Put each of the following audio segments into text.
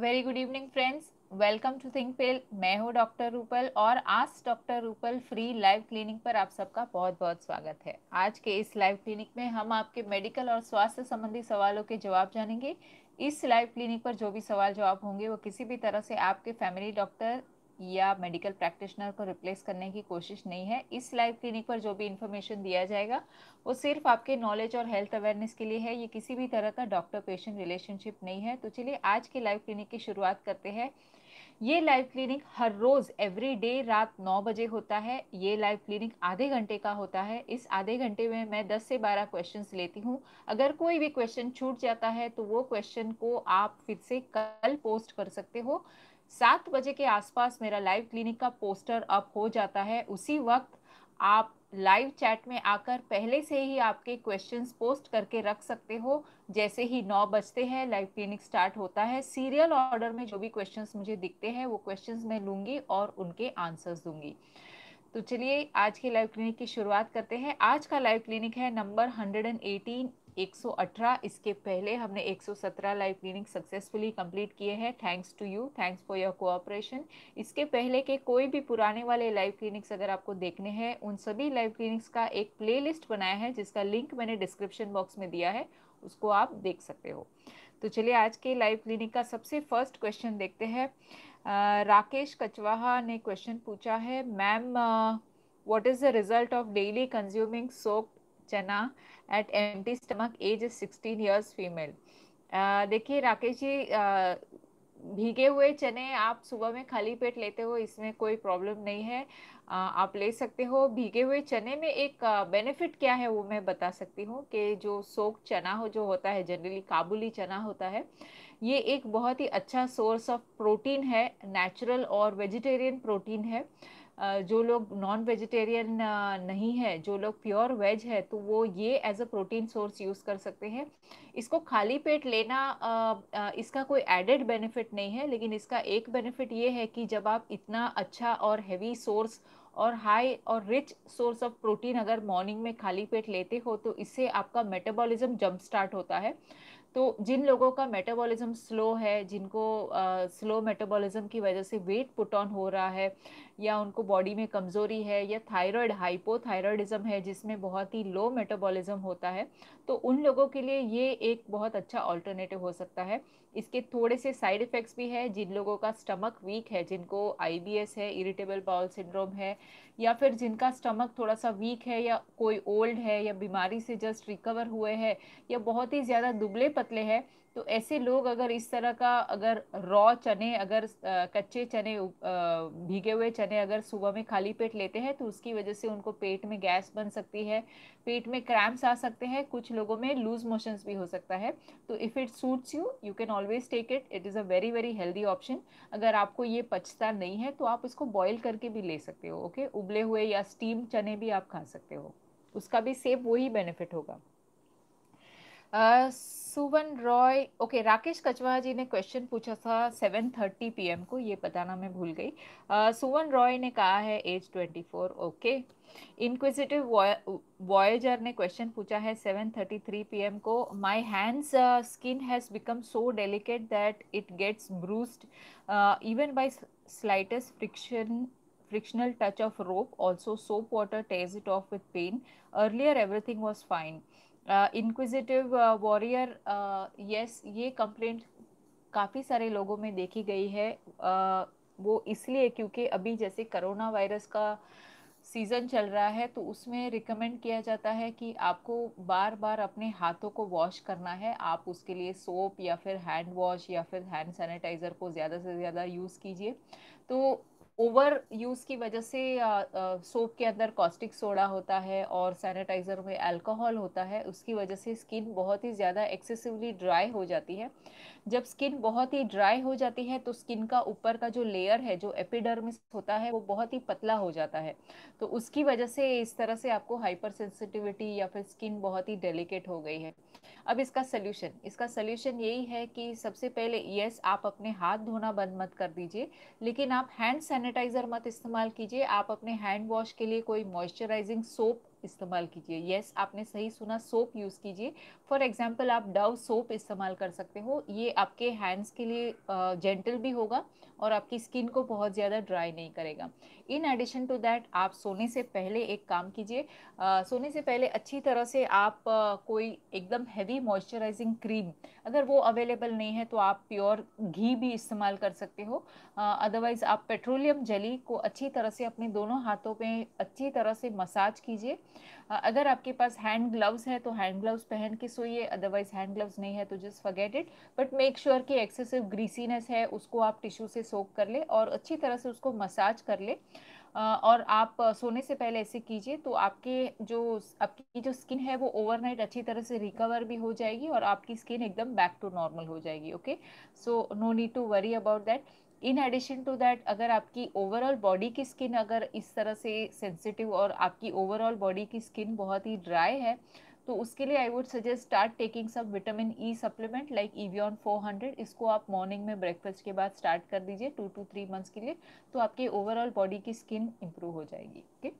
Very good evening friends welcome to think पेल मैं हूँ डॉक्टर रूपल और आज doctor Rupal free live clinic पर आप सबका बहुत बहुत स्वागत है आज के इस लाइव क्लिनिक में हम आपके मेडिकल और स्वास्थ्य संबंधी सवालों के जवाब जानेंगे इस लाइव क्लिनिक पर जो भी सवाल जवाब होंगे वो किसी भी तरह से आपके फैमिली डॉक्टर या मेडिकल प्रैक्टिशनर को रिप्लेस करने की कोशिश नहीं है इस लाइव क्लिनिक पर जो भी इंफॉर्मेशन दिया जाएगा वो सिर्फ आपके नॉलेज और हेल्थ अवेयरनेस के लिए है ये किसी भी तरह का डॉक्टर पेशेंट रिलेशनशिप नहीं है तो चलिए आज के लाइव क्लिनिक की शुरुआत करते हैं ये लाइव क्लिनिक हर रोज़ एवरी डे रात नौ बजे होता है ये लाइव क्लिनिक आधे घंटे का होता है इस आधे घंटे में मैं दस से बारह क्वेश्चन लेती हूँ अगर कोई भी क्वेश्चन छूट जाता है तो वो क्वेश्चन को आप फिर से कल पोस्ट कर सकते हो सात बजे के आसपास मेरा लाइव क्लिनिक का पोस्टर अप हो जाता है उसी वक्त आप लाइव चैट में आकर पहले से ही आपके क्वेश्चंस पोस्ट करके रख सकते हो जैसे ही नौ बजते हैं लाइव क्लिनिक स्टार्ट होता है सीरियल ऑर्डर में जो भी क्वेश्चंस मुझे दिखते हैं वो क्वेश्चंस मैं लूँगी और उनके आंसर्स दूंगी तो चलिए आज के लाइव क्लिनिक की शुरुआत करते हैं आज का लाइव क्लिनिक है नंबर हंड्रेड 118 इसके पहले हमने 117 लाइव क्लिनिक सक्सेसफुली कंप्लीट किए हैं thanks to you thanks for your cooperation इसके पहले के कोई भी पुराने वाले लाइव क्लिनिक्स अगर आपको देखने हैं उन सभी लाइव क्लिनिक्स का एक प्लेलिस्ट बनाया है जिसका लिंक मैंने डिस्क्रिप्शन बॉक्स में दिया है उसको आप देख सकते हो तो चलिए आज के लाइव क्लिनिक का सबसे फर्स्ट क्वेश्चन देखते हैं राकेश कचवाहा ने क्वेश्चन पूछा है ma'am what is the result of daily consuming सोप chana at empty stomach age is sixteen years female देखिए राकेश जी uh, भीगे हुए चने आप सुबह में खाली पेट लेते हो इसमें कोई प्रॉब्लम नहीं है uh, आप ले सकते हो भीगे हुए चने में एक बेनिफिट uh, क्या है वो मैं बता सकती हूँ कि जो सोक चना हो जो होता है जनरली काबुली चना होता है ये एक बहुत ही अच्छा सोर्स ऑफ प्रोटीन है नेचुरल और वेजिटेरियन प्रोटीन है जो लोग नॉन वेजिटेरियन नहीं है जो लोग प्योर वेज है तो वो ये as a protein source use कर सकते हैं इसको खाली पेट लेना इसका कोई एडेड बेनिफिट नहीं है लेकिन इसका एक बेनिफिट ये है कि जब आप इतना अच्छा और हैवी सोर्स और हाई और रिच सोर्स ऑफ प्रोटीन अगर मॉर्निंग में खाली पेट लेते हो तो इससे आपका मेटाबॉलिज्म जंप स्टार्ट होता है तो जिन लोगों का मेटाबॉलिज्म स्लो है जिनको स्लो uh, मेटाबॉलिज्म की वजह से वेट पुट ऑन हो रहा है या उनको बॉडी में कमज़ोरी है या थायराइड हाइपोथायरॉयडिज़म है जिसमें बहुत ही लो मेटाबॉलिज्म होता है तो उन लोगों के लिए ये एक बहुत अच्छा ऑल्टरनेटिव हो सकता है इसके थोड़े से साइड इफ़ेक्ट्स भी है जिन लोगों का स्टमक वीक है जिनको आई है इरिटेबल बाउल सिंड्रोम है या फिर जिनका स्टमक थोड़ा सा वीक है या कोई ओल्ड है या बीमारी से जस्ट रिकवर हुए है या बहुत ही ज़्यादा दुबले पतले हैं तो ऐसे लोग अगर इस तरह का अगर रॉ चने अगर कच्चे चने भीगे हुए चने अगर सुबह में खाली पेट लेते हैं तो उसकी वजह से उनको पेट में गैस बन सकती है पेट में क्रैम्प्स आ सकते हैं कुछ लोगों में लूज मोशंस भी हो सकता है तो if it suits you you can always take it it is a very very healthy option अगर आपको ये पचता नहीं है तो आप इसको बॉयल करके भी ले सकते हो ओके उबले हुए या स्टीम चने भी आप खा सकते हो उसका भी सेफ वही बेनिफिट होगा सुवन रॉय ओके राकेश कचवाहा जी ने क्वेश्चन पूछा था 7:30 पीएम को ये बताना मैं भूल गई सुवन रॉय ने कहा है एज 24 ओके इनक्विजिटिव वॉयजर ने क्वेश्चन पूछा है 7:33 पीएम को my hands skin has become so delicate that it gets bruised even by slightest friction frictional touch of rope also soap water takes it off with pain earlier everything was fine inquisitive warrior yes ये complaint काफ़ी सारे लोगों में देखी गई है uh, वो इसलिए क्योंकि अभी जैसे करोना वायरस का सीज़न चल रहा है तो उसमें रिकमेंड किया जाता है कि आपको बार बार अपने हाथों को वॉश करना है आप उसके लिए सोप या फिर हैंड वॉश या फिर हैंड सैनिटाइज़र को ज़्यादा से ज़्यादा यूज़ कीजिए तो ओवर यूज़ की वजह से सोप के अंदर कॉस्टिक सोडा होता है और सैनिटाइज़र में अल्कोहल होता है उसकी वजह से स्किन बहुत ही ज़्यादा एक्सेसिवली ड्राई हो जाती है जब स्किन बहुत ही ड्राई हो जाती है तो स्किन का ऊपर का जो लेयर है जो एपिडर्मिस होता है वो बहुत ही पतला हो जाता है तो उसकी वजह से इस तरह से आपको हाइपर सेंसिटिविटी या फिर स्किन बहुत ही डेलिकेट हो गई है अब इसका सल्यूशन इसका सल्यूशन यही है कि सबसे पहले येस आप अपने हाथ धोना बंद मत कर दीजिए लेकिन आप हैंड सैनिटाइज़र मत इस्तेमाल कीजिए आप अपने हैंड वॉश के लिए कोई मॉइस्चराइजिंग सोप इस्तेमाल कीजिए यस yes, आपने सही सुना सोप यूज़ कीजिए फॉर एग्जांपल आप डव सोप इस्तेमाल कर सकते हो ये आपके हैंड्स के लिए जेंटल भी होगा और आपकी स्किन को बहुत ज़्यादा ड्राई नहीं करेगा इन एडिशन टू दैट आप सोने से पहले एक काम कीजिए सोने से पहले अच्छी तरह से आप आ, कोई एकदम हैवी मॉइस्चराइजिंग क्रीम अगर वो अवेलेबल नहीं है तो आप प्योर घी भी इस्तेमाल कर सकते हो अदरवाइज़ आप पेट्रोलियम जली को अच्छी तरह से अपने दोनों हाथों पे अच्छी तरह से मसाज कीजिए अगर आपके पास हैंड ग्लव्स हैं तो हैंड ग्लव्स पहन के सोइए अदरवाइज़ हैंड ग्लव्स नहीं है तो just forget it but make sure कि एक्सेसिव ग्रीसीनेस है उसको आप टिश्यू से सोक कर ले और अच्छी तरह से उसको मसाज कर ले और आप सोने से पहले ऐसे कीजिए तो आपके जो आपकी जो स्किन है वो ओवरनाइट अच्छी तरह से रिकवर भी हो जाएगी और आपकी स्किन एकदम बैक टू नॉर्मल हो जाएगी okay so no need to worry about that in addition to that अगर आपकी ओवरऑल बॉडी की स्किन अगर इस तरह से सेंसिटिव और आपकी ओवरऑल बॉडी की स्किन बहुत ही ड्राई है तो उसके लिए I would suggest start taking सब vitamin E supplement like Evion 400 इसको आप मॉर्निंग में ब्रेकफास्ट के बाद स्टार्ट कर दीजिए टू टू थ्री मंथ्स के लिए तो आपके ओवरऑल बॉडी की स्किन इम्प्रूव हो जाएगी ओके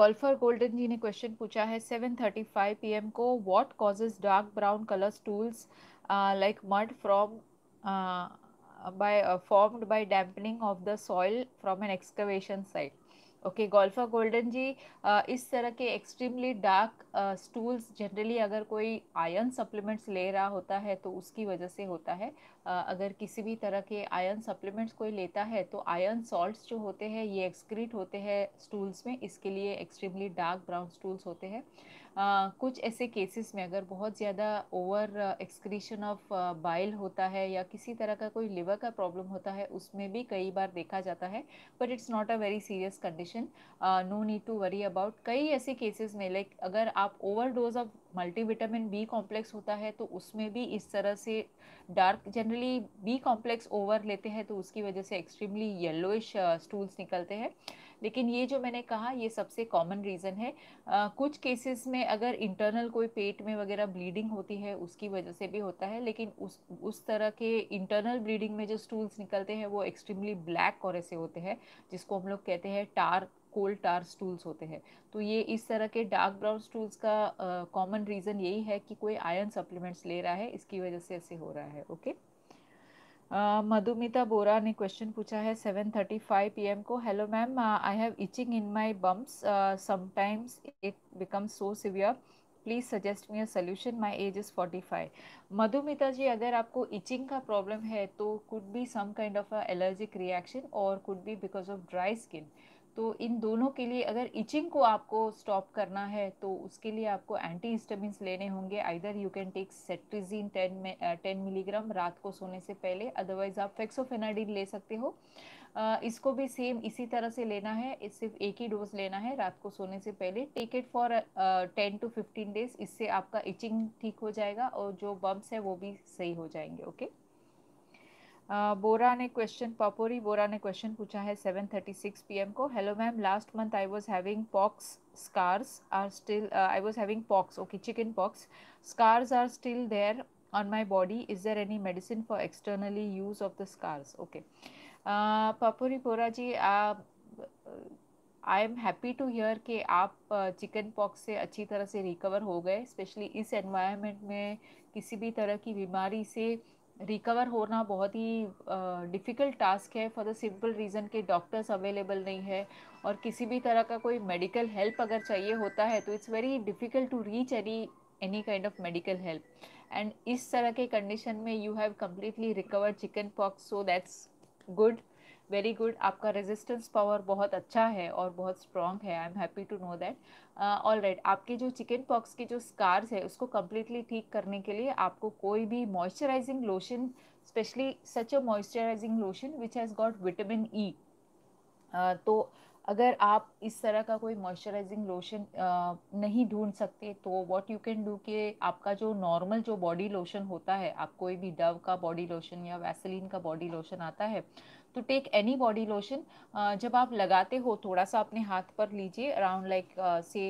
गोल्फर गोल्डन जी ने क्वेश्चन पूछा है seven thirty five P M को what causes dark brown colour stools like mud from by formed by dampening of the soil from an excavation site okay गोल्फा Golden ji इस तरह के extremely dark stools generally अगर कोई ion supplements ले रहा होता है तो उसकी वजह से होता है अगर किसी भी तरह के आयन सप्लीमेंट्स कोई लेता है तो आयन सॉल्ट्स जो होते हैं ये एक्सक्रीट होते हैं स्टूल्स में इसके लिए एक्सट्रीमली डार्क ब्राउन स्टूल्स होते हैं कुछ ऐसे केसेस में अगर बहुत ज़्यादा ओवर एक्सक्रीशन ऑफ बाइल होता है या किसी तरह का कोई लिवर का प्रॉब्लम होता है उसमें भी कई बार देखा जाता है but it's not a very serious condition no need to worry about कई ऐसे केसेस में लाइक अगर आप overdose of multivitamin B complex होता है तो उसमें भी इस तरह से dark generally B complex over लेते हैं तो उसकी वजह से एक्सट्रीमली येलोइश स्टूल्स निकलते हैं लेकिन ये जो मैंने कहा ये सबसे कॉमन रीज़न है आ, कुछ केसेस में अगर इंटरनल कोई पेट में वगैरह ब्लीडिंग होती है उसकी वजह से भी होता है लेकिन उस उस तरह के इंटरनल ब्लीडिंग में जो स्टूल्स निकलते हैं वो एक्सट्रीमली ब्लैक और ऐसे होते हैं जिसको हम लोग कहते हैं टार कोल्ड टार स्टूल्स होते हैं तो ये इस तरह के डार्क ब्राउन स्टूल्स का कॉमन रीज़न यही है कि कोई आयरन सप्लीमेंट्स ले रहा है इसकी वजह से ऐसे हो रहा है ओके okay? मधुमिता बोरा ने क्वेश्चन पूछा है 7:35 पीएम को hello ma'am I have itching in my bumps sometimes it become so severe please suggest me a solution my age is forty five Madhumita ji अगर आपको इचिंग का प्रॉब्लम है तो could be some kind of a allergic reaction और could be because of dry skin तो इन दोनों के लिए अगर इचिंग को आपको स्टॉप करना है तो उसके लिए आपको एंटी हिस्टामिन्स लेने होंगे either you can take cetirizine ten में टेन मिलीग्राम रात को सोने से पहले अदरवाइज आप फेक्सोफेनाडीन ले सकते हो इसको भी सेम इसी तरह से लेना है सिर्फ एक ही डोज लेना है रात को सोने से पहले take it for ten to fifteen days इससे आपका इचिंग ठीक हो जाएगा और जो बम्स है वो भी सही हो जाएंगे ओके okay? बोरा ने क्वेश्चन पपोरी बोरा ने क्वेश्चन पूछा है 7:36 पीएम को hello ma'am last month I was having pox scars are still I was having pox okay chicken pox scars are still there on my body is there any medicine for externally use of the scars okay uh, Bora ji I am happy to hear कि आप chicken pox से अच्छी तरह से recover हो गए specially इस environment में किसी भी तरह की बीमारी से uh, रिकवर होना बहुत ही डिफ़िकल्ट टास्क है फॉर द सिंपल रीज़न कि डॉक्टर्स अवेलेबल नहीं है और किसी भी तरह का कोई मेडिकल हेल्प अगर चाहिए होता है तो it's very difficult to reach any any kind of medical help and इस तरह के कंडीशन में you have completely recover chicken pox so that's good very good आपका रेजिस्टेंस पावर बहुत अच्छा है और बहुत स्ट्रॉन्ग है I am happy to know that all uh, right right, आपके जो चिकन पॉक्स के जो स्कार्स है उसको कम्प्लीटली ठीक करने के लिए आपको कोई भी moisturising lotion especially such a moisturising lotion which has got vitamin E तो अगर आप इस तरह का कोई मॉइस्चराइजिंग लोशन uh, नहीं ढूंढ सकते तो व्हाट यू कैन डू कि आपका जो नॉर्मल जो बॉडी लोशन होता है आप कोई भी डव का बॉडी लोशन या वैसलिन का बॉडी लोशन आता है to take any body lotion जब आप लगाते हो थोड़ा सा अपने हाथ पर लीजिए अराउंड लाइक से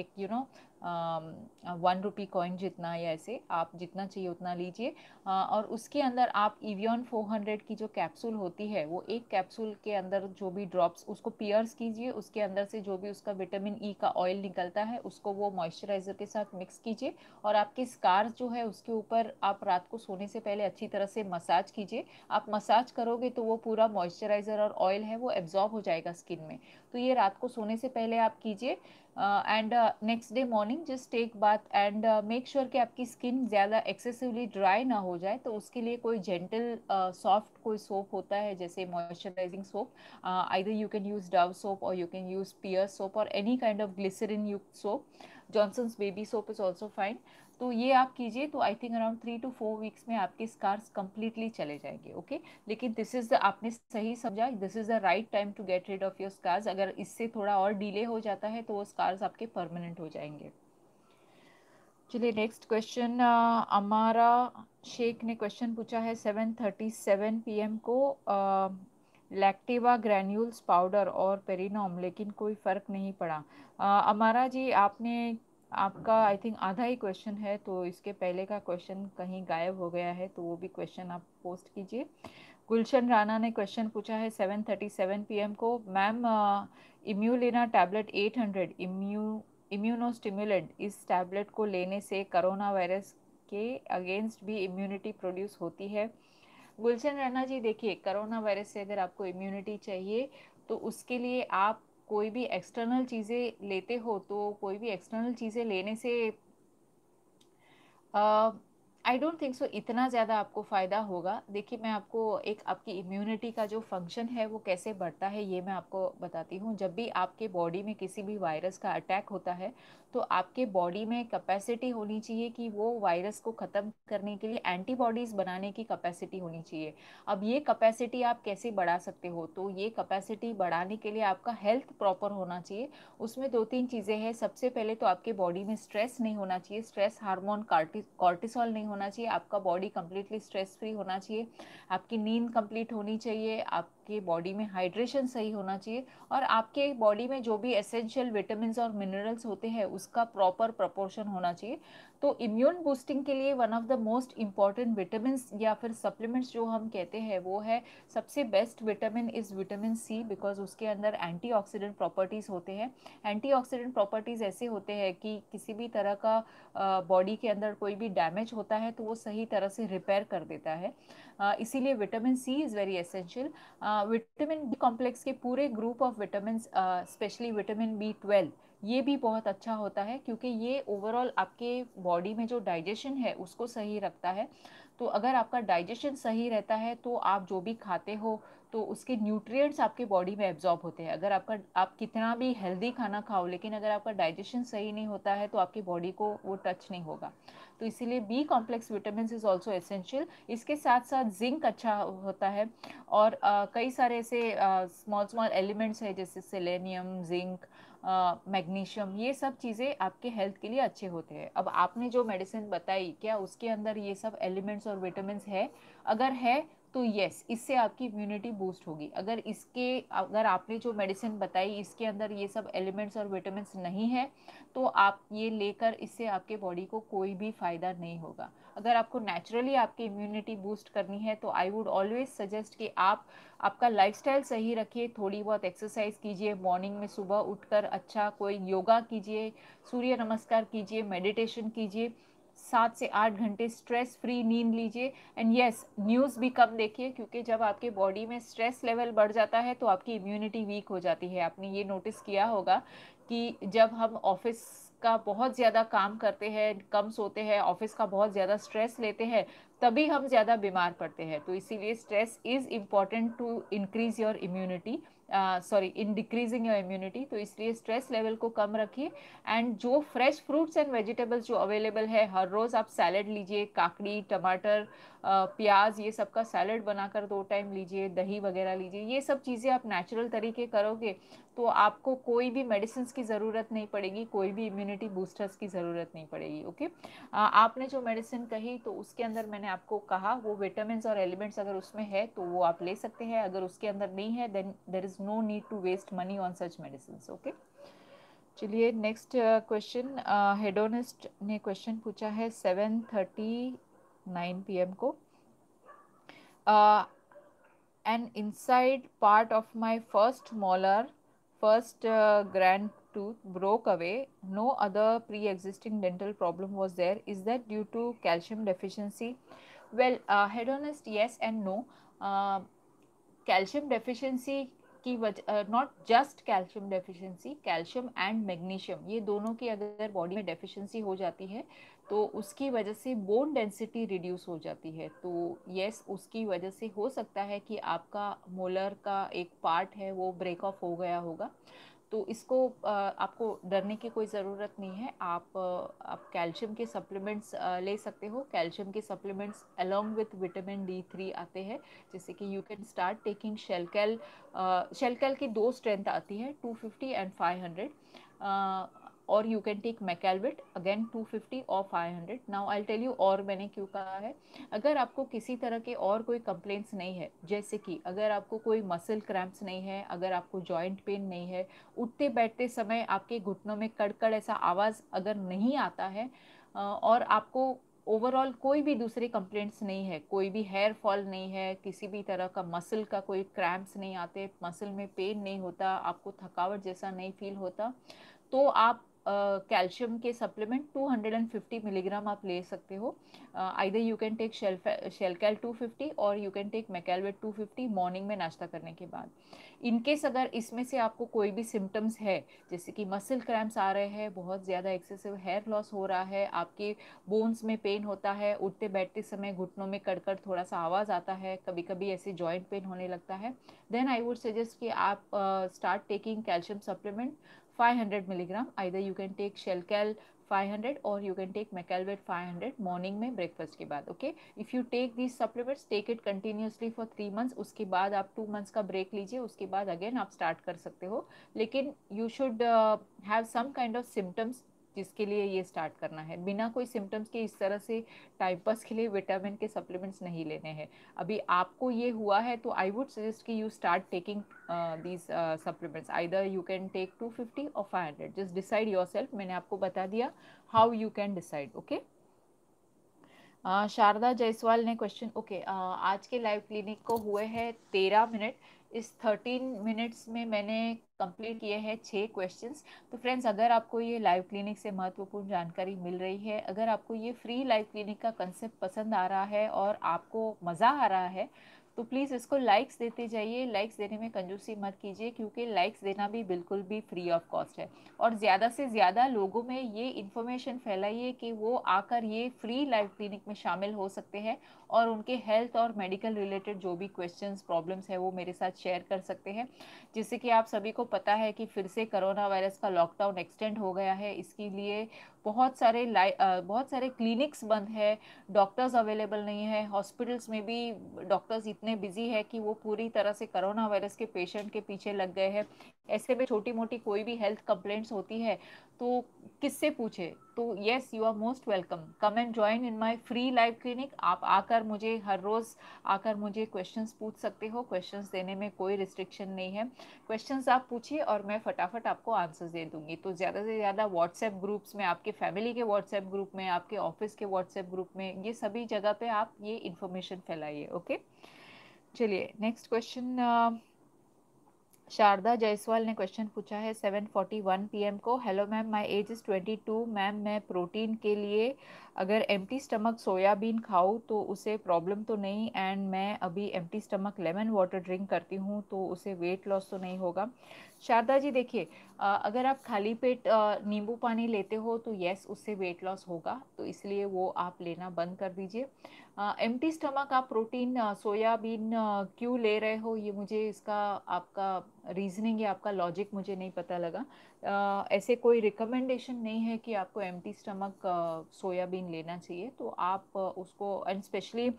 एक you know one rupee coin जितना या ऐसे आप जितना चाहिए उतना लीजिए और उसके अंदर आप इवियन 400 की जो कैप्सूल होती है वो एक कैप्सूल के अंदर जो भी ड्रॉप्स उसको पियर्स कीजिए उसके अंदर से जो भी उसका विटामिन ई e का ऑयल निकलता है उसको वो मॉइस्चराइज़र के साथ मिक्स कीजिए और आपके स्कार्स जो है उसके ऊपर आप रात को सोने से पहले अच्छी तरह से मसाज कीजिए आप मसाज करोगे तो वो पूरा मॉइस्चराइज़र और ऑयल है वो एब्जॉर्ब हो जाएगा स्किन में तो ये रात को सोने से पहले आप कीजिए and next day morning just take bath and make sure कि आपकी स्किन ज़्यादा एक्सेसिवली ड्राई ना हो जाए तो उसके लिए कोई जेंटल सॉफ्ट uh, कोई सोप होता है जैसे moisturising soap either you can use Dove soap और you can use Pear soap और एनी काइंड ऑफ ग्लिसरिन युक्त soap Johnson's baby soap is also fine तो ये आप कीजिए तो I think around three to four weeks में आपके स्कार्स कम्प्लीटली चले जाएंगे ओके लेकिन दिस इज़ द आपने सही समझा this is the right time to get rid of your scars अगर इससे थोड़ा और डिले हो जाता है तो वो स्कार्स आपके परमानेंट हो जाएंगे चलिए नेक्स्ट क्वेश्चन अमारा शेख ने क्वेश्चन पूछा है seven thirty seven P M को लैक्टिवा ग्रैन्यूल्स पाउडर और पेरिनोम लेकिन कोई फ़र्क नहीं पड़ा uh, अमारा जी आपने आपका आई थिंक आधा ही क्वेश्चन है तो इसके पहले का क्वेश्चन कहीं गायब हो गया है तो वो भी क्वेश्चन आप पोस्ट कीजिए गुलशन राणा ने क्वेश्चन पूछा है सेवन थर्टी सेवन पी को मैम इम्यूलिना टैबलेट हंड्रेड इम्यू इम्यूनो स्टिम्यूलेंट इस टैबलेट को लेने से करोना वायरस के अगेंस्ट भी इम्यूनिटी प्रोड्यूस होती है गुलशन राणा जी देखिए करोना वायरस से अगर आपको इम्यूनिटी चाहिए तो उसके लिए आप कोई भी एक्सटर्नल चीज़ें लेते हो तो कोई भी एक्सटर्नल चीज़ें लेने से आई डोंट थिंक सो इतना ज़्यादा आपको फ़ायदा होगा देखिए मैं आपको एक आपकी इम्यूनिटी का जो फंक्शन है वो कैसे बढ़ता है ये मैं आपको बताती हूँ जब भी आपके बॉडी में किसी भी वायरस का अटैक होता है तो आपके बॉडी में कैपेसिटी होनी चाहिए कि वो वायरस को ख़त्म करने के लिए एंटीबॉडीज़ बनाने की कैपेसिटी होनी चाहिए अब ये कैपेसिटी आप कैसे बढ़ा सकते हो तो ये कैपेसिटी बढ़ाने के लिए आपका हेल्थ प्रॉपर होना चाहिए उसमें दो तीन चीज़ें हैं सबसे पहले तो आपके बॉडी में स्ट्रेस नहीं होना चाहिए स्ट्रेस हार्मोन कॉर्टिसॉल नहीं होना चाहिए आपका बॉडी कम्प्लीटली स्ट्रेस फ्री होना चाहिए आपकी नींद कम्प्लीट होनी चाहिए आप आपके बॉडी में हाइड्रेशन सही होना चाहिए और आपके बॉडी में जो भी एसेंशियल विटामिन और मिनरल्स होते हैं उसका प्रॉपर प्रपोर्शन होना चाहिए तो इम्यून बूस्टिंग के लिए one of the most important vitamin या फिर सप्लीमेंट्स जो हम कहते हैं वो है सबसे best vitamin is vitamin C because उसके अंदर एंटीऑक्सीडेंट प्रॉपर्टीज़ होते हैं एंटीऑक्सीडेंट प्रॉपर्टीज़ ऐसे होते हैं कि किसी भी तरह का बॉडी के अंदर कोई भी डैमेज होता है तो वो सही तरह से रिपेयर कर देता है इसीलिए vitamin C is very essential vitamin B complex के पूरे group of vitamin especially vitamin B twelve ये भी बहुत अच्छा होता है क्योंकि ये ओवरऑल आपके बॉडी में जो डाइजेशन है उसको सही रखता है तो अगर आपका डाइजेशन सही रहता है तो आप जो भी खाते हो तो उसके न्यूट्रिएंट्स आपके बॉडी में एब्जॉर्ब होते हैं अगर आपका आप कितना भी हेल्दी खाना खाओ लेकिन अगर आपका डाइजेशन सही नहीं होता है तो आपकी बॉडी को वो टच नहीं होगा तो इसीलिए B complex vitamin is also essential इसके साथ साथ जिंक अच्छा होता है और आ, कई सारे ऐसे स्मॉल स्मॉल एलिमेंट्स है जैसे सेलेनियम जिंक मैग्नीशियम ये सब चीज़ें आपके हेल्थ के लिए अच्छे होते हैं अब आपने जो मेडिसिन बताई क्या उसके अंदर ये सब एलिमेंट्स और विटामिन है अगर है तो येस इससे आपकी इम्यूनिटी बूस्ट होगी अगर इसके अगर आपने जो मेडिसिन बताई इसके अंदर ये सब एलिमेंट्स और विटामिन नहीं है तो आप ये लेकर इससे आपके बॉडी को कोई भी फ़ायदा नहीं होगा अगर आपको नेचुरली आपकी इम्यूनिटी बूस्ट करनी है तो आई वुड ऑलवेज सजेस्ट कि आप आपका लाइफस्टाइल सही रखिए थोड़ी बहुत एक्सरसाइज कीजिए मॉर्निंग में सुबह उठकर अच्छा कोई योगा कीजिए सूर्य नमस्कार कीजिए मेडिटेशन कीजिए सात से आठ घंटे स्ट्रेस फ्री नींद लीजिए एंड यस न्यूज़ भी कम देखिए क्योंकि जब आपके बॉडी में स्ट्रेस लेवल बढ़ जाता है तो आपकी इम्यूनिटी वीक हो जाती है आपने ये नोटिस किया होगा कि जब हम ऑफिस का बहुत ज़्यादा काम करते हैं कम सोते हैं ऑफिस का बहुत ज़्यादा स्ट्रेस लेते हैं तभी हम ज़्यादा बीमार पड़ते हैं तो इसीलिए stress is important to increase your immunity sorry in decreasing your immunity तो इसलिए स्ट्रेस लेवल को कम रखिए एंड जो फ्रेश फ्रूट्स एंड वेजिटेबल्स जो अवेलेबल है हर रोज़ आप सैलड लीजिए काकड़ी टमाटर प्याज ये सब का सैलड बनाकर दो टाइम लीजिए दही वगैरह लीजिए ये सब चीज़ें आप नेचुरल तरीके करोगे तो आपको कोई भी मेडिसिन की ज़रूरत नहीं पड़ेगी कोई भी इम्यूनिटी बूस्टर्स की ज़रूरत नहीं पड़ेगी ओके आपने जो मेडिसिन कही तो उसके अंदर मैंने आपको कहा वो विटामिन और एलिमेंट्स अगर उसमें है तो वो आप ले सकते हैं अगर उसके अंदर नहीं है then there is no need to waste money on such medicines okay चलिए next uh, question. Hedonist uh, ने क्वेश्चन पूछा है seven thirty nine P M को and inside part of my first molar first uh, grand tooth broke away no other pre-existing dental problem was there is that due to calcium deficiency well uh, hedonist yes and no uh, calcium deficiency की वजह not just calcium deficiency calcium and magnesium ये दोनों की अगर body में deficiency हो जाती है तो उसकी वजह से बोन डेंसिटी रिड्यूस हो जाती है तो यस उसकी वजह से हो सकता है कि आपका मोलर का एक पार्ट है वो ब्रेक ऑफ हो गया होगा तो इसको आपको डरने की कोई ज़रूरत नहीं है आप आप कैल्शियम के सप्लीमेंट्स ले सकते हो कैल्शियम के supplements along with vitamin D three आते हैं जैसे कि you can start taking Shelcal Shelcal की दो स्ट्रेंथ आती है two fifty and five hundred और you can take Macalvit again 250 और 500 नाउ आई टेल यू और मैंने क्यों कहा है अगर आपको किसी तरह के और कोई कंप्लेंट्स नहीं है जैसे कि अगर आपको कोई मसल क्रैम्प्स नहीं है अगर आपको जॉइंट पेन नहीं है उठते बैठते समय आपके घुटनों में कड़कड़ ऐसा आवाज़ अगर नहीं आता है और आपको ओवरऑल कोई भी दूसरे कंप्लेंट्स नहीं है कोई भी हेयर फॉल नहीं है किसी भी तरह का मसल का कोई क्रैम्प्स नहीं आते मसल में पेन नहीं होता आपको थकावट जैसा नहीं फील होता तो आप कैल्शियम के सप्लीमेंट 250 मिलीग्राम आप ले सकते हो either you can take Shel Shel 250 और you can take Macalvit 250 morning में नाश्ता करने के बाद इनकेस अगर इसमें से आपको कोई भी सिम्टम्स है जैसे कि मसल क्रैम्प्स आ रहे हैं बहुत ज़्यादा एक्सेसिव हेयर लॉस हो रहा है आपके बोन्स में पेन होता है उठते बैठते समय घुटनों में कड़कड़ थोड़ा सा आवाज़ आता है कभी कभी ऐसे जॉइंट पेन होने लगता है देन आई वुड सजेस्ट कि आप start taking calcium supplement hundred milligram either you can take five hundred और you can take Macalvit hundred morning में ब्रेकफास्ट के बाद okay if you take this supplements take it continuously for three months उसके बाद आप two months का break लीजिए उसके बाद अगेन आप स्टार्ट कर सकते हो लेकिन you should have some kind of symptoms जिसके लिए ये स्टार्ट करना है बिना कोई सिम्टम्स के इस तरह से टाइम पास के लिए विटामिन के सप्लीमेंट्स नहीं लेने हैं अभी आपको ये हुआ है तो आई वुड सजेस्ट कि you start taking these supplements either you can take two fifty और five hundred just decide yourself मैंने आपको बता दिया how you can decide okay Sharda Jaiswal ने क्वेश्चन ओके आज के लाइव क्लिनिक को हुए हैं तेरह मिनट इस थर्टीन मिनट्स में मैंने कंप्लीट किए हैं छः क्वेश्चंस तो फ्रेंड्स अगर आपको ये लाइव क्लिनिक से महत्वपूर्ण जानकारी मिल रही है अगर आपको ये फ्री लाइव क्लिनिक का कंसेप्ट पसंद आ रहा है और आपको मज़ा आ रहा है तो प्लीज़ इसको लाइक्स देते जाइए लाइक्स देने में कंजूसी मत कीजिए क्योंकि लाइक्स देना भी बिल्कुल भी फ्री ऑफ कॉस्ट है और ज़्यादा से ज़्यादा लोगों में ये इन्फॉर्मेशन फैलाइए कि वो आकर ये फ्री लाइफ क्लिनिक में शामिल हो सकते हैं और उनके हेल्थ और मेडिकल रिलेटेड जो भी क्वेश्चन प्रॉब्लम्स है वो मेरे साथ शेयर कर सकते हैं जिससे कि आप सभी को पता है कि फिर से करोना वायरस का लॉकडाउन एक्सटेंड हो गया है इसके लिए बहुत सारे बहुत सारे क्लिनिक्स बंद है डॉक्टर्स अवेलेबल नहीं है हॉस्पिटल्स में भी डॉक्टर्स इतने बिजी है कि वो पूरी तरह से करोना वायरस के पेशेंट के पीछे लग गए हैं ऐसे में छोटी मोटी कोई भी हेल्थ कंप्लेंट्स होती है तो किससे पूछे तो yes you are most welcome come and join in my free live clinic आप आकर मुझे हर रोज़ आकर मुझे क्वेश्चन पूछ सकते हो क्वेश्चन देने में कोई रिस्ट्रिक्शन नहीं है क्वेश्चन आप पूछिए और मैं फटाफट आपको आंसर दे दूंगी तो ज़्यादा से ज़्यादा व्हाट्सएप ग्रुप्स में आपके फैमिली के व्हाट्सएप ग्रुप में आपके ऑफिस के व्हाट्सएप ग्रुप में ये सभी जगह पर आप ये इन्फॉर्मेशन फैलाइए ओके चलिए नेक्स्ट क्वेश्चन शारदा जायसवाल ने क्वेश्चन पूछा है 7:41 पीएम को hello ma'am my age is 22 ma'am मैं प्रोटीन के लिए अगर एम्प्टी स्टमक सोयाबीन खाऊँ तो उसे प्रॉब्लम तो नहीं एंड मैं अभी empty stomach lemon water drink करती हूँ तो उसे वेट लॉस तो नहीं होगा शारदा जी देखिए अगर आप खाली पेट नींबू पानी लेते हो तो यस उससे वेट लॉस होगा तो इसलिए वो आप लेना बंद कर दीजिए एम टी स्टमक आप प्रोटीन सोयाबीन क्यों ले रहे हो ये मुझे इसका आपका रीजनिंग या आपका लॉजिक मुझे नहीं पता लगा ऐसे कोई रिकमेंडेशन नहीं है कि आपको एम टी स्टमक सोयाबीन लेना चाहिए तो आप उसको एंड स्पेशली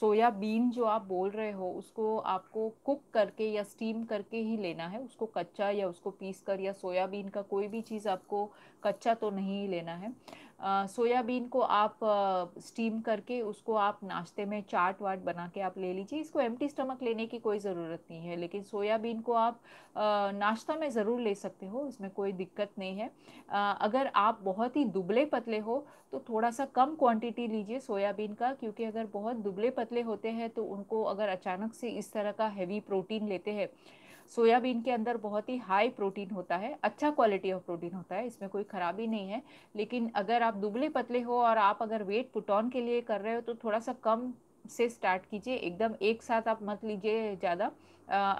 सोयाबीन जो आप बोल रहे हो उसको आपको कुक करके या स्टीम करके ही लेना है उसको कच्चा या उसको पीस कर या सोयाबीन का कोई भी चीज़ आपको कच्चा तो नहीं लेना है सोयाबीन को आप स्टीम करके उसको आप नाश्ते में चाट वाट बना के आप ले लीजिए इसको एम स्टमक लेने की कोई ज़रूरत नहीं है लेकिन सोयाबीन को आप नाश्ता में ज़रूर ले सकते हो इसमें कोई दिक्कत नहीं है अगर आप बहुत ही दुबले पतले हो तो थोड़ा सा कम क्वांटिटी लीजिए सोयाबीन का क्योंकि अगर बहुत दुबले पतले होते हैं तो उनको अगर अचानक से इस तरह का हैवी प्रोटीन लेते हैं सोयाबीन के अंदर बहुत ही हाई प्रोटीन होता है अच्छा क्वालिटी ऑफ प्रोटीन होता है इसमें कोई खराबी नहीं है लेकिन अगर आप दुबले पतले हो और आप अगर वेट पुट ऑन के लिए कर रहे हो तो थोड़ा सा कम से स्टार्ट कीजिए एकदम एक साथ आप मत लीजिए ज़्यादा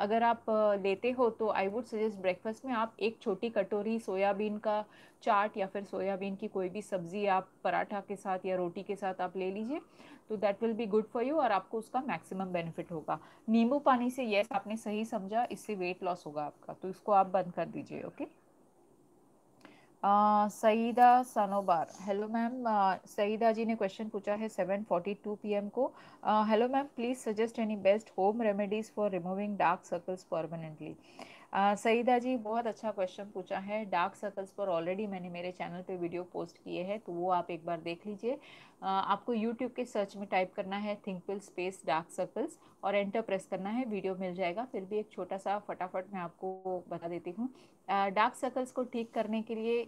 अगर आप लेते हो तो आई वुड सजेस्ट ब्रेकफास्ट में आप एक छोटी कटोरी सोयाबीन का चाट या फिर सोयाबीन की कोई भी सब्ज़ी आप पराठा के साथ या रोटी के साथ आप ले लीजिए तो that will be good for you और आपको उसका मैक्सिमम बेनिफिट होगा नींबू पानी से येस आपने सही समझा इससे वेट लॉस होगा आपका तो इसको आप बंद कर दीजिए okay okay? Saeeda Sanobar hello ma'am Saeeda ji ने क्वेश्चन पूछा है 7:42 पीएम को hello ma'am please suggest any best home remedies for removing dark circles permanently Saeeda ji बहुत अच्छा क्वेश्चन पूछा है डार्क सर्कल्स पर ऑलरेडी मैंने मेरे चैनल पे वीडियो पोस्ट किए हैं तो वो आप एक बार देख लीजिए आपको यूट्यूब के सर्च में टाइप करना है थिंकपिल स्पेस डार्क सर्कल्स और एंटर प्रेस करना है वीडियो मिल जाएगा फिर भी एक छोटा सा फटाफट मैं आपको बता देती हूँ डार्क सर्कल्स को ठीक करने के लिए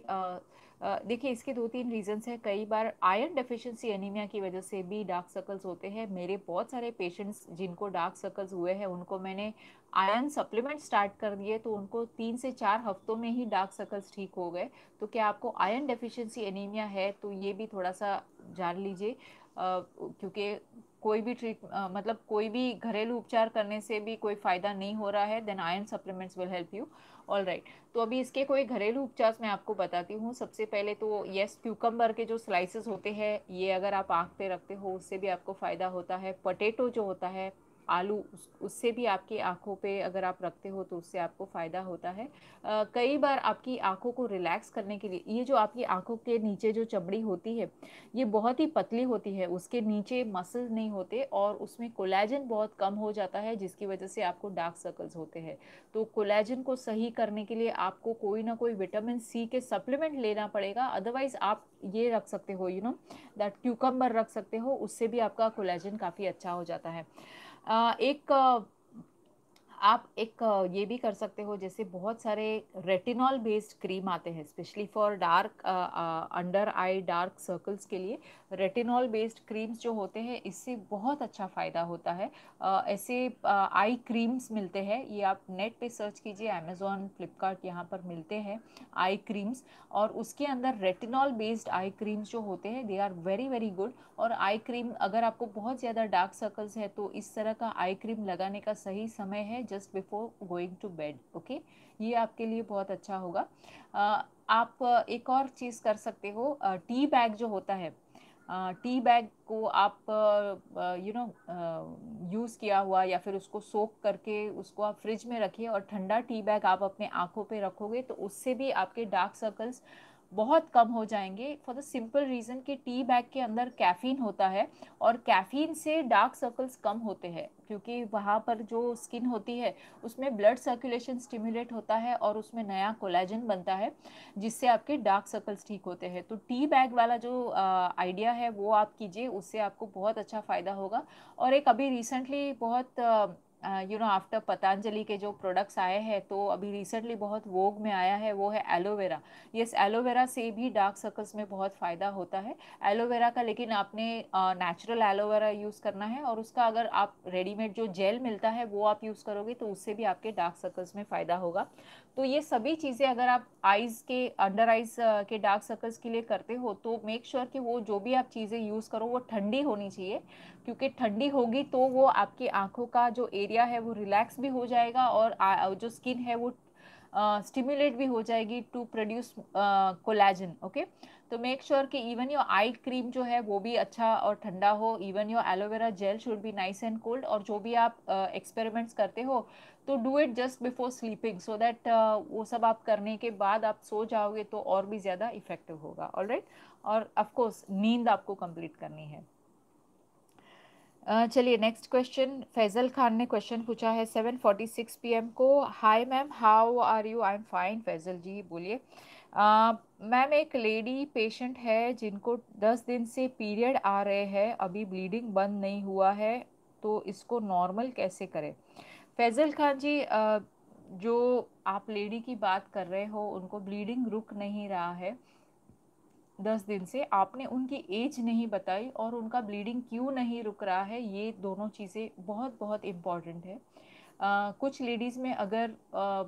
देखिए इसके दो तीन रीजंस हैं कई बार आयरन डेफिशिएंसी एनीमिया की वजह से भी डार्क सर्कल्स होते हैं मेरे बहुत सारे पेशेंट्स जिनको डार्क सर्कल्स हुए हैं उनको मैंने आयरन सप्लीमेंट स्टार्ट कर दिए तो उनको तीन से चार हफ्तों में ही डार्क सर्कल्स ठीक हो गए तो क्या आपको आयरन डेफिशिएंसी एनीमिया है तो ये भी थोड़ा सा जान लीजिए क्योंकि कोई भी ट्रीट मतलब कोई भी घरेलू उपचार करने से भी कोई फ़ायदा नहीं हो रहा है then iron supplements will help you all right right. तो अभी इसके कोई घरेलू उपचार मैं आपको बताती हूँ सबसे पहले तो यस क्यूकम्बर के जो स्लाइसेस होते हैं ये अगर आप आँख पे रखते हो उससे भी आपको फ़ायदा होता है पटेटो जो होता है आलू उस, उससे भी आपकी आंखों पे अगर आप रखते हो तो उससे आपको फ़ायदा होता है आ, कई बार आपकी आंखों को रिलैक्स करने के लिए ये जो आपकी आंखों के नीचे जो चमड़ी होती है ये बहुत ही पतली होती है उसके नीचे मसल्स नहीं होते और उसमें कोलेजन बहुत कम हो जाता है जिसकी वजह से आपको डार्क सर्कल्स होते हैं तो कोलेजन को सही करने के लिए आपको कोई ना कोई विटामिन सी के सप्लीमेंट लेना पड़ेगा अदरवाइज़ आप ये रख सकते हो यू नो दैट क्यूकम्बर रख सकते हो उससे भी आपका कोलेजन काफ़ी अच्छा हो जाता है एक आप एक ये भी कर सकते हो जैसे बहुत सारे रेटिनॉल बेस्ड क्रीम आते हैं specially for dark under eye dark circles के लिए रेटिनॉल बेस्ड क्रीम्स जो होते हैं इससे बहुत अच्छा फ़ायदा होता है uh, ऐसे आई क्रीम्स मिलते हैं ये आप नेट पे सर्च कीजिए अमेज़ोन फ्लिपकार्ट यहाँ पर मिलते हैं आई क्रीम्स और उसके अंदर रेटिनॉल बेस्ड आई क्रीम्स जो होते हैं they are very very good और आई क्रीम अगर आपको बहुत ज़्यादा डार्क सर्कल्स है तो इस तरह का आई क्रीम लगाने का सही समय है just before going to bed okay ये आपके लिए बहुत अच्छा होगा आ, आप एक और चीज़ कर सकते हो टी बैग जो होता है टी बैग को आप यू नो यूज़ किया हुआ या फिर उसको सोक करके उसको आप फ्रिज में रखिए और ठंडा टी बैग आप अपने आँखों पे रखोगे तो उससे भी आपके डार्क सर्कल्स बहुत कम हो जाएंगे फॉर द सिंपल रीज़न कि टी बैग के अंदर कैफीन होता है और कैफीन से डार्क सर्कल्स कम होते हैं क्योंकि वहाँ पर जो स्किन होती है उसमें ब्लड सर्कुलेशन स्टिमुलेट होता है और उसमें नया कोलेजन बनता है जिससे आपके डार्क सर्कल्स ठीक होते हैं तो टी बैग वाला जो आइडिया है वो आप कीजिए उससे आपको बहुत अच्छा फ़ायदा होगा और एक अभी रिसेंटली बहुत यू नो आफ्टर पतंजलि के जो प्रोडक्ट्स आए हैं तो अभी रिसेंटली बहुत वोग में आया है वो है एलोवेरा yes, एलोवेरा से भी डार्क सर्कल्स में बहुत फ़ायदा होता है एलोवेरा का लेकिन आपने नेचुरल एलोवेरा यूज़ करना है और उसका अगर आप रेडीमेड जो जेल मिलता है वो आप यूज़ करोगे तो उससे भी आपके डार्क सर्कल्स में फ़ायदा होगा तो ये सभी चीज़ें अगर आप आइज़ के अंडर आइज़ के डार्क सर्कल्स के लिए करते हो तो मेक श्योर sure कि वो जो भी आप चीज़ें यूज़ करो वो ठंडी होनी चाहिए क्योंकि ठंडी होगी तो वो आपकी आँखों का जो एरिया है वो रिलैक्स भी हो जाएगा और जो स्किन है वो स्टिम्युलेट uh, भी हो जाएगी टू प्रोड्यूस कोलेजन ओके तो मेक श्योर कि इवन योर आई क्रीम जो है वो भी अच्छा और ठंडा हो even your aloe vera gel should be nice and cold और जो भी आप एक्सपेरिमेंट्स uh, करते हो तो do it just before sleeping so that वो सब आप करने के बाद आप सो जाओगे तो और भी ज़्यादा इफेक्टिव होगा ऑल right? और अफकोर्स नींद आपको कंप्लीट करनी है चलिए नेक्स्ट क्वेश्चन फैजल खान ने क्वेश्चन पूछा है सेवन फोर्टी पी एम को hi ma'am how are you I am fine Faizal ji बोलिए मैम एक लेडी पेशेंट है जिनको दस दिन से पीरियड आ रहे हैं अभी ब्लीडिंग बंद नहीं हुआ है तो इसको नॉर्मल कैसे करें फैज़ल खान जी आ, जो आप लेडी की बात कर रहे हो उनको ब्लीडिंग रुक नहीं रहा है दस दिन से आपने उनकी एज नहीं बताई और उनका ब्लीडिंग क्यों नहीं रुक रहा है ये दोनों चीज़ें बहुत बहुत इम्पॉर्टेंट है आ, कुछ लेडीज़ में अगर आ,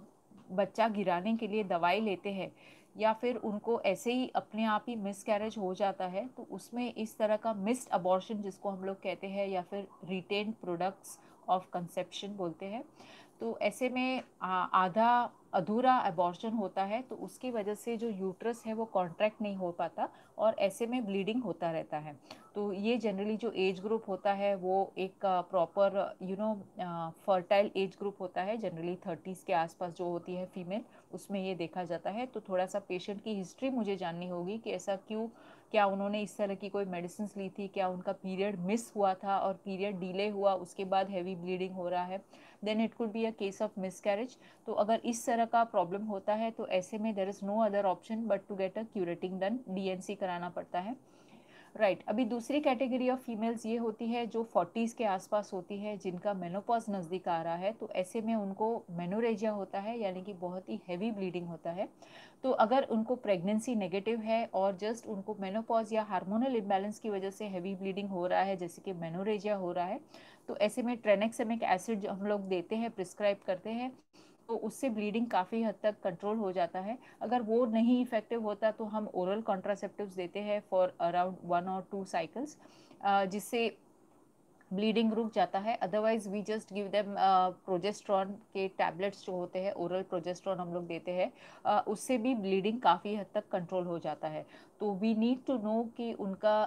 बच्चा गिराने के लिए दवाई लेते हैं या फिर उनको ऐसे ही अपने आप ही मिस कैरेज हो जाता है तो उसमें इस तरह का मिस्ड अबॉर्शन जिसको हम लोग कहते हैं या फिर रिटेन प्रोडक्ट्स ऑफ कंसेप्शन बोलते हैं तो ऐसे में आधा अधूरा अबॉर्शन होता है तो उसकी वजह से जो यूट्रस है वो कॉन्ट्रैक्ट नहीं हो पाता और ऐसे में ब्लीडिंग होता रहता है तो ये जनरली जो एज ग्रुप होता है वो एक proper you know fertile age group होता है जनरली थर्टीज़ के आसपास जो होती है फीमेल उसमें ये देखा जाता है तो थोड़ा सा पेशेंट की हिस्ट्री मुझे जाननी होगी कि ऐसा क्यों क्या उन्होंने इस तरह की कोई मेडिसिन ली थी क्या उनका पीरियड मिस हुआ था और पीरियड डिले हुआ उसके बाद हैवी ब्लीडिंग हो रहा है then it could be a case of miscarriage तो अगर इस तरह का प्रॉब्लम होता है तो ऐसे में there is no other option but to get a curetting done D कराना पड़ता है राइट right. अभी दूसरी कैटेगरी ऑफ फीमेल्स ये होती है जो फोर्टीज़ के आसपास होती है जिनका मेनोपॉज नज़दीक आ रहा है तो ऐसे में उनको मेनोरेजिया होता है यानी कि बहुत ही हैवी ब्लीडिंग होता है तो अगर उनको प्रेगनेंसी नेगेटिव है और जस्ट उनको मेनोपॉज या हार्मोनल इम्बेलेंस की वजह से हैवी ब्लीडिंग हो रहा है जैसे कि मेनोरेजिया हो रहा है तो ऐसे में ट्रेनेक्सेमिक एसिड हम लोग देते हैं प्रिस्क्राइब करते हैं तो उससे ब्लीडिंग काफ़ी हद तक कंट्रोल हो जाता है अगर वो नहीं इफ़ेक्टिव होता तो हम ओरल कॉन्ट्रासेप्टिव देते हैं फॉर अराउंड वन और टू साइकिल्स जिससे ब्लीडिंग रुक जाता है otherwise we just give them progesterone के टैबलेट्स जो होते हैं ओरल प्रोजेस्ट्रॉन हम लोग देते हैं uh, उससे भी ब्लीडिंग काफ़ी हद तक कंट्रोल हो जाता है तो वी नीड टू नो कि उनका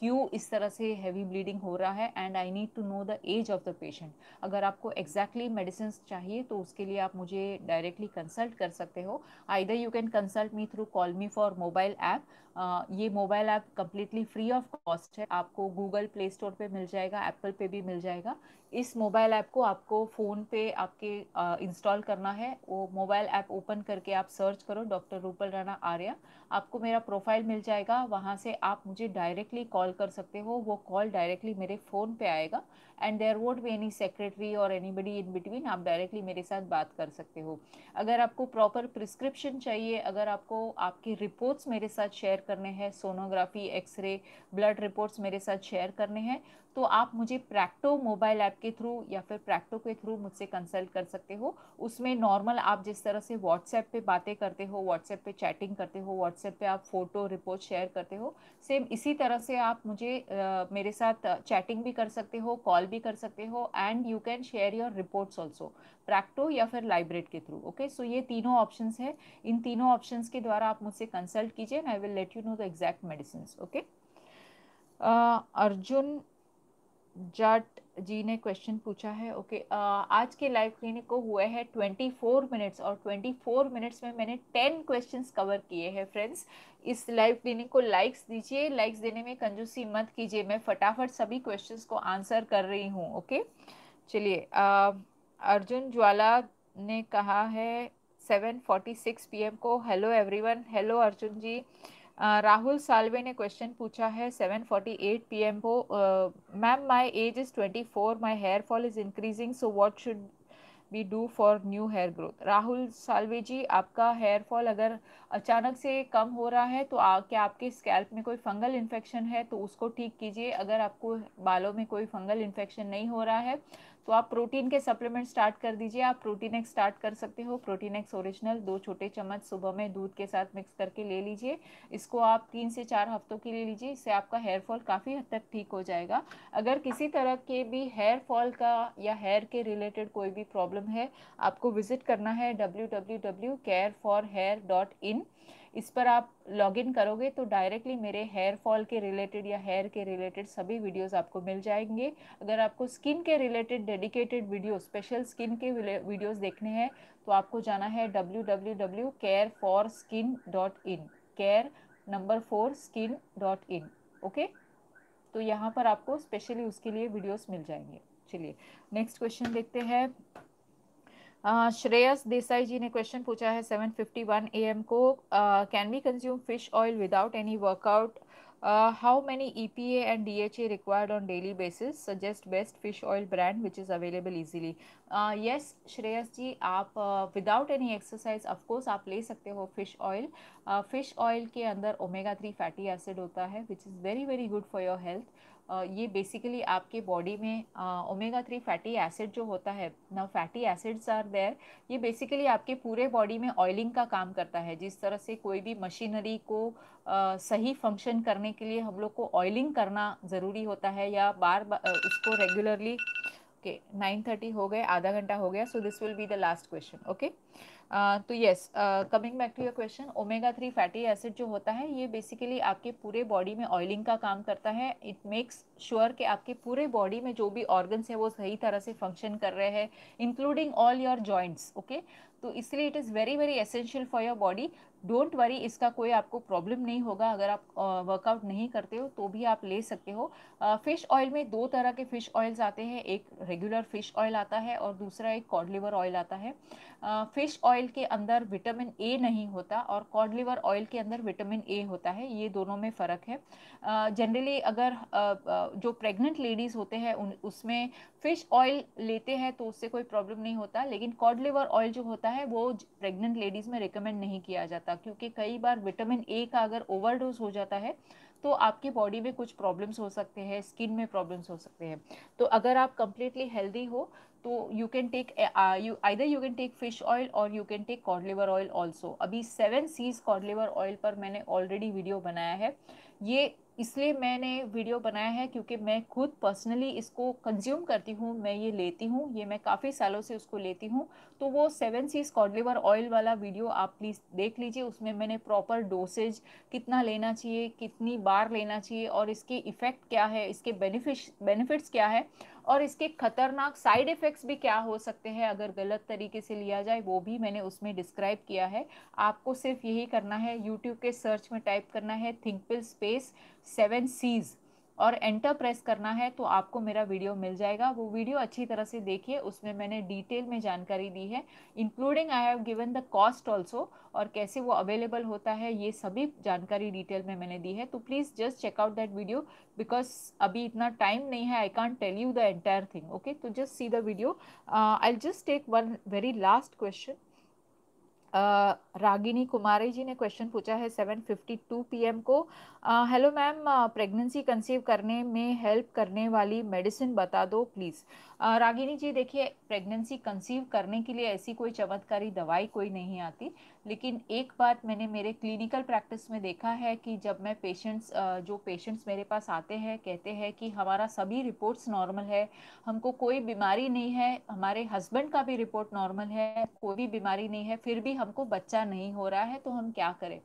क्यों इस तरह से हैवी ब्लीडिंग हो रहा है and I need to know the age of the patient अगर आपको एग्जैक्टली मेडिसिन चाहिए तो उसके लिए आप मुझे डायरेक्टली कंसल्ट कर सकते हो either you can consult me through call me for mobile app ये mobile app completely free of cost है आपको गूगल प्ले स्टोर पे मिल जाएगा एप्पल पे भी मिल जाएगा इस मोबाइल ऐप को आपको फ़ोन पे आपके इंस्टॉल करना है वो मोबाइल ऐप ओपन करके आप सर्च करो डॉक्टर रूपल राणा आर्या आपको मेरा प्रोफाइल मिल जाएगा वहाँ से आप मुझे डायरेक्टली कॉल कर सकते हो वो कॉल डायरेक्टली मेरे फ़ोन पे आएगा and there won't be any secretary और एनीबडी इन बिटवीन आप डायरेक्टली मेरे साथ बात कर सकते हो अगर आपको प्रॉपर प्रिस्क्रिप्शन चाहिए अगर आपको आपकी रिपोर्ट्स मेरे साथ शेयर करने हैं सोनोग्राफी एक्सरे ब्लड रिपोर्ट्स मेरे साथ शेयर करने हैं तो आप मुझे प्रैक्टो मोबाइल ऐप के थ्रू या फिर प्रैक्टो के थ्रू मुझसे कंसल्ट कर सकते हो उसमें नॉर्मल आप जिस तरह से व्हाट्सएप पे बातें करते हो व्हाट्सएप पे चैटिंग करते हो व्हाट्सएप पे आप फ़ोटो रिपोर्ट शेयर करते हो सेम इसी तरह से आप मुझे आ, मेरे साथ चैटिंग भी कर सकते हो कॉल भी कर सकते हो and you can share your reports also Practo या फिर लाइब्रेट के थ्रू ओके सो ये तीनों ऑप्शन है इन तीनों ऑप्शन के द्वारा आप मुझसे कंसल्ट कीजिए and I will let you know the exact medicine okay Arjun Jat ji ने क्वेश्चन पूछा है ओके okay, आज के लाइव क्लिनिक को हुए हैं 24 मिनट्स और 24 मिनट्स में मैंने 10 क्वेश्चंस कवर किए हैं फ्रेंड्स इस लाइव क्लिनिक को लाइक्स दीजिए लाइक्स देने में कंजूसी मत कीजिए मैं फटाफट सभी क्वेश्चंस को आंसर कर रही हूँ ओके okay? चलिए अर्जुन ज्वाला ने कहा है 7:46 पीएम को hello everyone hello Arjun ji Rahul Salve ने क्वेश्चन पूछा है 7:48 पीएम को ma'am my age is 24 my hair fall is increasing so what should we do for new hair growth Rahul Salve ji आपका हेयर फॉल अगर अचानक से कम हो रहा है तो आ, क्या आपके स्कैल्प में कोई फंगल इन्फेक्शन है तो उसको ठीक कीजिए अगर आपको बालों में कोई फंगल इन्फेक्शन नहीं हो रहा है तो आप प्रोटीन के सप्लीमेंट स्टार्ट कर दीजिए आप प्रोटीन एक्स स्टार्ट कर सकते हो प्रोटीन एक्स ओरिजिनल दो छोटे चम्मच सुबह में दूध के साथ मिक्स करके ले लीजिए इसको आप तीन से चार हफ्तों के लिए लीजिए इससे आपका हेयर फॉल काफ़ी हद तक ठीक हो जाएगा अगर किसी तरह के भी हेयर फॉल का या हेयर के रिलेटेड कोई भी प्रॉब्लम है आपको विजिट करना है W W W care for hair dot in इस पर आप लॉगिन करोगे तो डायरेक्टली मेरे हेयर फॉल के रिलेटेड या हेयर के रिलेटेड सभी वीडियोस आपको मिल जाएंगे अगर आपको स्किन के related dedicated video special skin के वीडियोस देखने हैं तो आपको जाना है W W W care for skin dot in care number four skin dot in okay तो यहाँ पर आपको स्पेशली उसके लिए वीडियोज़ मिल जाएंगे चलिए नेक्स्ट क्वेश्चन देखते हैं श्रेयस देसाई जी ने क्वेश्चन पूछा है 751 फिफ्टी एम को can we consume fish oil without any workout how many EPA and DHA required on daily basis suggest best fish oil brand which is available easily yes Shreyas ji आप without any exercise of course आप ले सकते हो fish oil fish oil के अंदर omega three fatty acid होता है which is very very good for your health ये बेसिकली आपके बॉडी में ओमेगा थ्री फैटी एसिड जो होता है ना फैटी एसिड्स आर देयर ये बेसिकली आपके पूरे बॉडी में ऑयलिंग का काम करता है जिस तरह से कोई भी मशीनरी को आ, सही फंक्शन करने के लिए हम लोग को ऑयलिंग करना ज़रूरी होता है या बार, बार उसको रेगुलरली ओके नाइन थर्टी हो गए आधा घंटा हो गया so this will be the last question okay तो yes coming back to your question omega three fatty acid जो होता है ये बेसिकली आपके पूरे बॉडी में ऑयलिंग का काम करता है इट मेक्स श्योर कि आपके पूरे बॉडी में जो भी ऑर्गन्स है वो सही तरह से फंक्शन कर रहे हैं including all your joints okay तो इसलिए it is very very essential for your body don't worry इसका कोई आपको प्रॉब्लम नहीं होगा अगर आप वर्कआउट नहीं करते हो तो भी आप ले सकते हो फ़िश ऑयल में दो तरह के फ़िश ऑयल्स आते हैं एक रेगुलर फ़िश ऑयल आता है और दूसरा एक कॉडलीवर ऑयल आता है फ़िश ऑयल के अंदर विटामिन ए नहीं होता और कॉडलीवर ऑयल के अंदर विटामिन ए होता है ये दोनों में फ़र्क है जनरली अगर जो प्रेग्नेंट लेडीज़ होते हैं उन उसमें फ़िश ऑयल लेते हैं तो उससे कोई प्रॉब्लम नहीं होता लेकिन कॉड लिवर ऑयल जो होता है वो प्रेग्नेंट लेडीज़ में रिकमेंड नहीं किया जाता क्योंकि कई बार विटामिन ए का अगर ओवरडोज हो जाता है तो आपके बॉडी में कुछ प्रॉब्लम्स हो सकते हैं स्किन में प्रॉब्लम्स हो सकते हैं तो अगर आप कंप्लीटली हेल्दी हो तो you can take you either you can take fish oil और you can take cod liver oil also अभी सेवन सीज कॉडलीवर ऑयल पर मैंने ऑलरेडी वीडियो बनाया है ये इसलिए मैंने वीडियो बनाया है क्योंकि मैं खुद पर्सनली इसको कंज्यूम करती हूँ मैं ये लेती हूँ ये मैं काफ़ी सालों से उसको लेती हूँ तो वो Seven Seas cod liver oil वाला वीडियो आप प्लीज़ देख लीजिए उसमें मैंने प्रॉपर डोसेज कितना लेना चाहिए कितनी बार लेना चाहिए और इसके इफ़ेक्ट क्या है इसके बेनिफिट बेनिफिट्स क्या है और इसके ख़तरनाक साइड इफ़ेक्ट्स भी क्या हो सकते हैं अगर गलत तरीके से लिया जाए वो भी मैंने उसमें डिस्क्राइब किया है आपको सिर्फ यही करना है यूट्यूब के सर्च में टाइप करना है थिंकपिल स्पेस सेवन सीज़ और एंटर प्रेस करना है तो आपको मेरा वीडियो मिल जाएगा वो वीडियो अच्छी तरह से देखिए उसमें मैंने डिटेल में जानकारी दी है including I have given the cost also और कैसे वो अवेलेबल होता है ये सभी जानकारी डिटेल में मैंने दी है तो please just check out that video because अभी इतना टाइम नहीं है I can't tell you the entire thing okay तो just see the video I just take one very last question Ragini Kumari ji ने क्वेश्चन पूछा है 7:52 पीएम को हेलो मैम प्रेगनेंसी कंसीव करने में हेल्प करने वाली मेडिसिन बता दो प्लीज़ रागिनी जी देखिए प्रेगनेंसी कंसीव करने के लिए ऐसी कोई चमत्कारी दवाई कोई नहीं आती लेकिन एक बात मैंने मेरे क्लिनिकल प्रैक्टिस में देखा है कि जब मैं पेशेंट्स जो पेशेंट्स मेरे पास आते हैं कहते हैं कि हमारा सभी रिपोर्ट्स नॉर्मल है हमको कोई बीमारी नहीं है हमारे हस्बैंड का भी रिपोर्ट नॉर्मल है कोई भी बीमारी नहीं है फिर भी हमको बच्चा नहीं हो रहा है तो हम क्या करें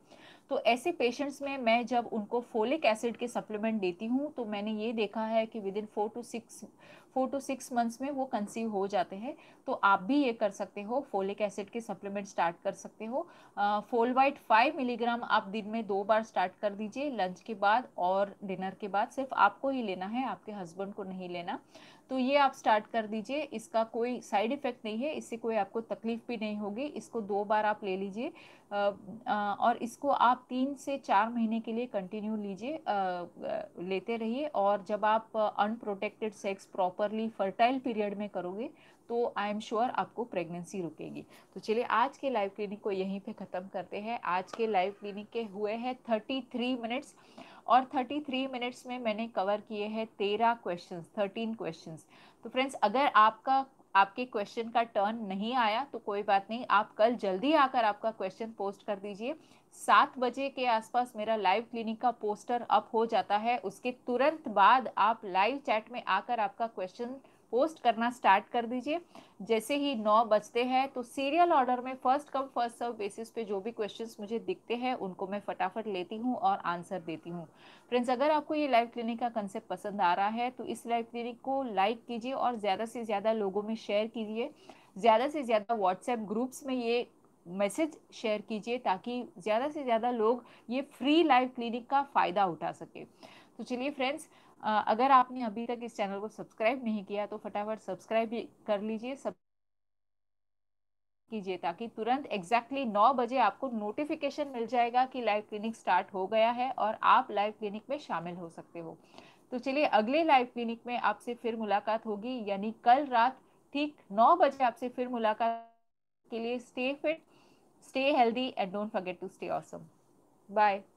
तो ऐसे पेशेंट्स में मैं जब उनको फोलिक एसिड के सप्लीमेंट देती हूँ तो मैंने ये देखा है कि within four to six four to six months में वो कंसीव हो जाते हैं तो आप भी ये कर सकते हो फोलिक एसिड के सप्लीमेंट स्टार्ट कर सकते हो फोल वाइट फाइव मिलीग्राम आप दिन में दो बार स्टार्ट कर दीजिए लंच के बाद और डिनर के बाद सिर्फ आपको ही लेना है आपके हस्बैंड को नहीं लेना तो ये आप स्टार्ट कर दीजिए इसका कोई साइड इफ़ेक्ट नहीं है इससे कोई आपको तकलीफ़ भी नहीं होगी इसको दो बार आप ले लीजिए और इसको आप तीन से चार महीने के लिए कंटिन्यू लीजिए लेते रहिए और जब आप unprotected sex proper properly fertile period में करोगे तो आई एम श्योर आपको प्रेगनेंसी रुकेगी तो चलिए आज के लाइव क्लिनिक को यहीं पे ख़त्म करते हैं आज के लाइव क्लिनिक के हुए हैं थर्टी थ्री मिनट्स और थर्टी थ्री मिनट्स में मैंने कवर किए हैं तेरह क्वेश्चन थर्टीन क्वेश्चन तो फ्रेंड्स अगर आपका आपके क्वेश्चन का टर्न नहीं आया तो कोई बात नहीं आप कल जल्दी आकर आपका क्वेश्चन पोस्ट कर दीजिए सात बजे के आसपास मेरा लाइव क्लिनिक का पोस्टर अप हो जाता है उसके तुरंत बाद आप लाइव चैट में आकर आपका क्वेश्चन पोस्ट करना स्टार्ट कर दीजिए जैसे ही नौ बजते हैं तो सीरियल ऑर्डर में first come first serve basis पे जो भी क्वेश्चंस मुझे दिखते हैं उनको मैं फटाफट लेती हूँ और आंसर देती हूँ फ्रेंड्स अगर आपको ये लाइव क्लिनिक का कंसेप्ट पसंद आ रहा है तो इस लाइव क्लिनिक को लाइक कीजिए और ज़्यादा से ज़्यादा लोगों में शेयर कीजिए ज़्यादा से ज़्यादा व्हाट्सएप ग्रुप्स में ये मैसेज शेयर कीजिए ताकि ज़्यादा से ज़्यादा लोग ये फ्री लाइव क्लिनिक का फ़ायदा उठा सके तो चलिए फ्रेंड्स अगर आपने अभी तक इस चैनल को सब्सक्राइब नहीं किया तो फटाफट सब्सक्राइब कर लीजिए सब कीजिए ताकि तुरंत एग्जैक्टली exactly नौ बजे आपको नोटिफिकेशन मिल जाएगा कि लाइव क्लिनिक स्टार्ट हो गया है और आप लाइव क्लिनिक में शामिल हो सकते हो तो चलिए अगले लाइव क्लिनिक में आपसे फिर मुलाकात होगी यानी कल रात ठीक नौ बजे आपसे फिर मुलाकात के लिए stay fit stay healthy and don't forget to stay awesome bye